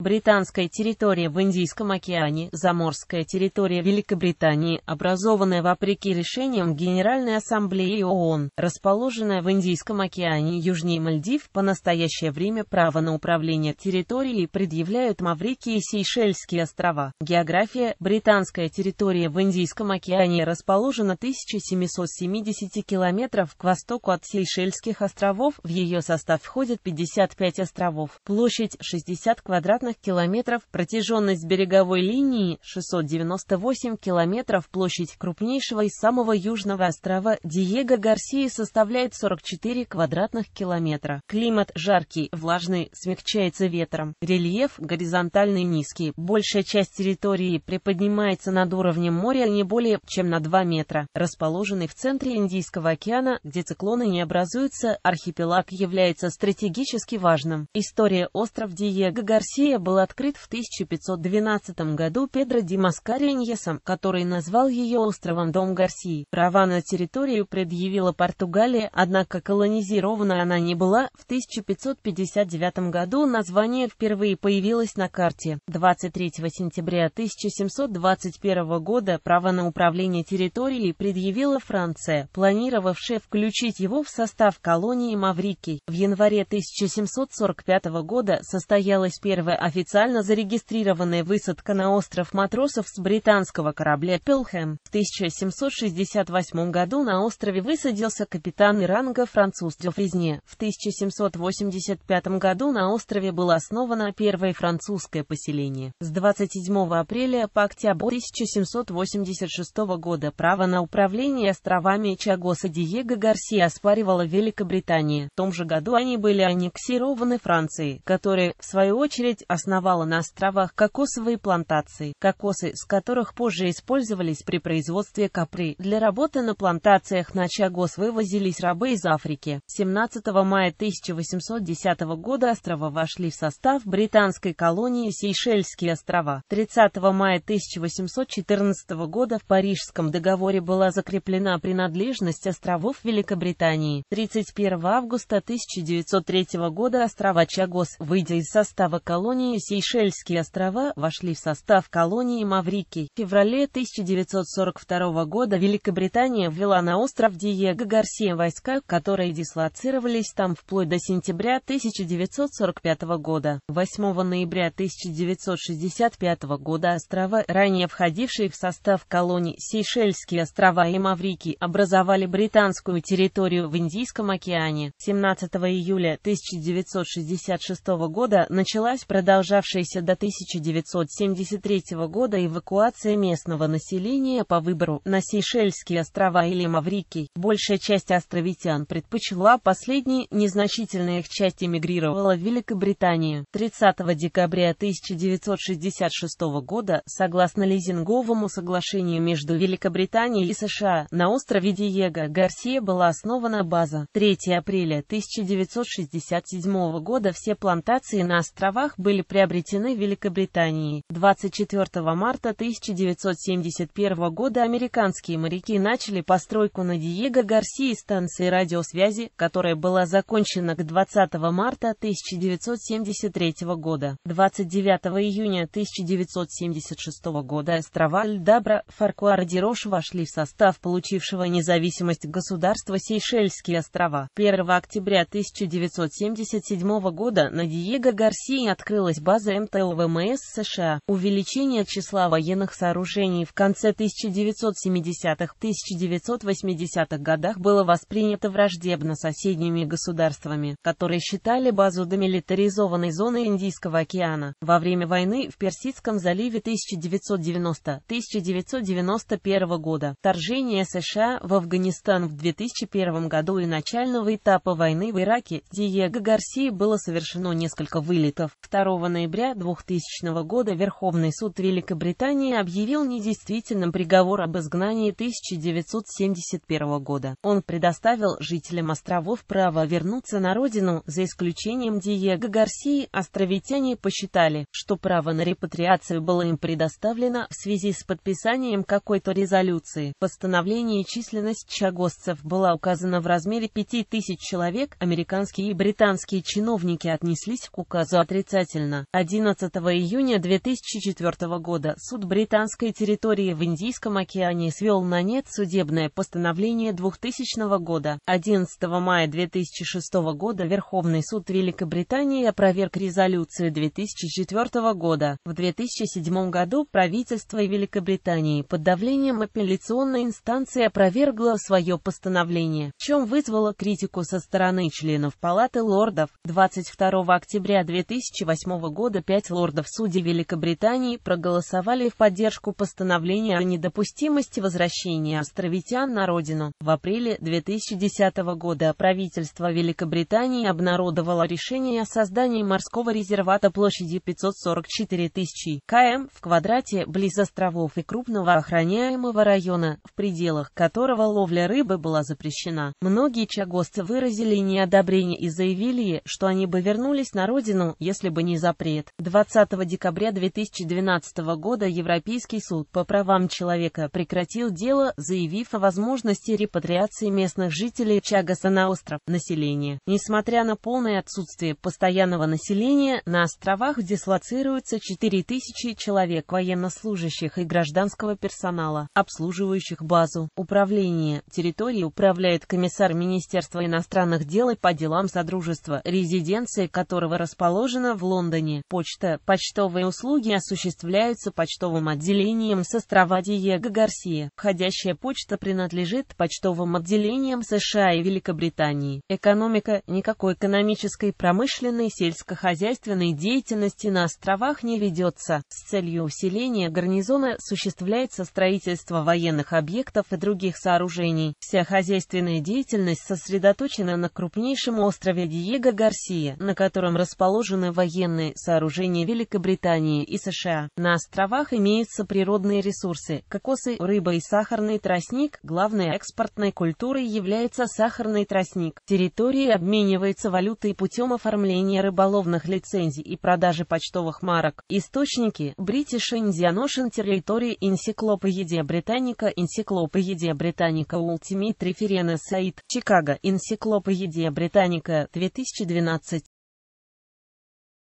Британская территория в Индийском океане, заморская территория Великобритании, образованная вопреки решениям Генеральной Ассамблеи ООН, расположенная в Индийском океане южнее Мальдив, по настоящее время право на управление территорией предъявляют Маврикий и Сейшельские острова. География Британская территория в Индийском океане расположена 1770 километров к востоку от Сейшельских островов, в ее состав входит 55 островов, площадь 60 квадратных квадратных километров, протяженность береговой линии 698 километров, площадь крупнейшего и самого южного острова Диего Гарсии составляет 44 квадратных километра. Климат жаркий, влажный, смягчается ветром. Рельеф горизонтальный низкий. Большая часть территории приподнимается над уровнем моря не более чем на 2 метра. Расположенный в центре Индийского океана, где циклоны не образуются, архипелаг является стратегически важным. История остров Диего Гарсия был открыт в 1512 году Педро Ди Маскареньесом, который назвал ее островом Дом Гарсии. Права на территорию предъявила Португалия, однако колонизирована она не была. В 1559 году название впервые появилось на карте. 23 сентября 1721 года право на управление территорией предъявила Франция, планировавшая включить его в состав колонии Маврикий. В январе 1745 года состоялась первая официально зарегистрированная высадка на остров матросов с британского корабля «Пелхэм». В 1768 году на острове высадился капитан Иранга француз Дюфризне. В 1785 году на острове было основано первое французское поселение. С 27 апреля по октябрь 1786 года право на управление островами Чагоса Диего Гарсия оспаривала Великобритания. В том же году они были аннексированы Францией, которая, в свою очередь, основала на островах кокосовые плантации, кокосы с которых позже использовались при производстве капри. Для работы на плантациях на Чагос вывозились рабы из Африки. 17 мая 1810 года острова вошли в состав британской колонии Сейшельские острова. 30 мая 1814 года в Парижском договоре была закреплена принадлежность островов Великобритании. 31 августа 1903 года острова Чагос, выйдя из состава колонии, позднее Сейшельские острова вошли в состав колонии Маврикий. В феврале 1942 года Великобритания ввела на остров Диего Гарсия войска, которые дислоцировались там вплоть до сентября 1945 года. 8 ноября 1965 года острова, ранее входившие в состав колонии Сейшельские острова и Маврики, образовали британскую территорию в Индийском океане. 17 июля 1966 года началась продолжительность продолжавшаяся до 1973 года эвакуация местного населения по выбору на Сейшельские острова или Маврикий, большая часть островитян предпочла последние незначительная их часть эмигрировала в Великобританию. 30 декабря 1966 года, согласно лизинговому соглашению между Великобританией и США, на острове Диего Гарсия была основана база. 3 апреля 1967 года все плантации на островах были приобретены в Великобритании. 24 марта 1971 года американские моряки начали постройку на Диего Гарсии станции радиосвязи, которая была закончена к 20 марта 1973 года. 29 июня 1976 года острова Льдабра, Фаркуар Дирош вошли в состав получившего независимость государства Сейшельские острова. 1 октября 1977 года на Диего Гарсии открылась строилась база МТЛВМС США. Увеличение числа военных сооружений в конце 1970-1980-х х годах было воспринято враждебно соседними государствами, которые считали базу демилитаризованной зоны Индийского океана. Во время войны в Персидском заливе 1990-1991 года, вторжение США в Афганистан в 2001 году и начального этапа войны в Ираке, Диего Гарсии было совершено несколько вылетов. 2 ноября 2000 года Верховный суд Великобритании объявил недействительным приговор об изгнании 1971 года. Он предоставил жителям островов право вернуться на родину, за исключением Диего Гарсии. Островитяне посчитали, что право на репатриацию было им предоставлено в связи с подписанием какой-то резолюции. В Постановление численность чагосцев была указана в размере 5000 человек. Американские и британские чиновники отнеслись к указу отрицательно. Лондона. 11 июня 2004 года суд британской территории в Индийском океане свел на нет судебное постановление 2000 года. 11 мая 2006 года Верховный суд Великобритании опроверг резолюцию 2004 года. В 2007 году правительство Великобритании под давлением апелляционной инстанции опровергло свое постановление, в чем вызвало критику со стороны членов Палаты лордов. 22 октября 2008 года пять лордов судей Великобритании проголосовали в поддержку постановления о недопустимости возвращения островитян на родину. В апреле 2010 года правительство Великобритании обнародовало решение о создании морского резервата площадью 544 тысячи км в квадрате близ островов и крупного охраняемого района, в пределах которого ловля рыбы была запрещена. Многие чагосцы выразили неодобрение и заявили, что они бы вернулись на родину, если бы не за запрет. 20 декабря 2012 года Европейский суд по правам человека прекратил дело, заявив о возможности репатриации местных жителей Чагаса на остров населения. Несмотря на полное отсутствие постоянного населения, на островах дислоцируются 4000 человек военнослужащих и гражданского персонала, обслуживающих базу. Управление территории управляет комиссар Министерства иностранных дел и по делам Содружества, резиденция которого расположена в Лондоне. Лондоне. Почта, почтовые услуги осуществляются почтовым отделением с острова Диего Гарсия. Входящая почта принадлежит почтовым отделениям США и Великобритании. Экономика, никакой экономической, промышленной, сельскохозяйственной деятельности на островах не ведется. С целью усиления гарнизона осуществляется строительство военных объектов и других сооружений. Вся хозяйственная деятельность сосредоточена на крупнейшем острове Диего Гарсия, на котором расположены военные сооружения Великобритании и США. На островах имеются природные ресурсы – кокосы, рыба и сахарный тростник. Главной экспортной культурой является сахарный тростник. Территории обмениваются валютой путем оформления рыболовных лицензий и продажи почтовых марок. Источники – British Indian Ocean Territory Encyclopedia Britannica Encyclopedia Britannica Ultimate Reference Site Чикаго Encyclopedia Britannica 2012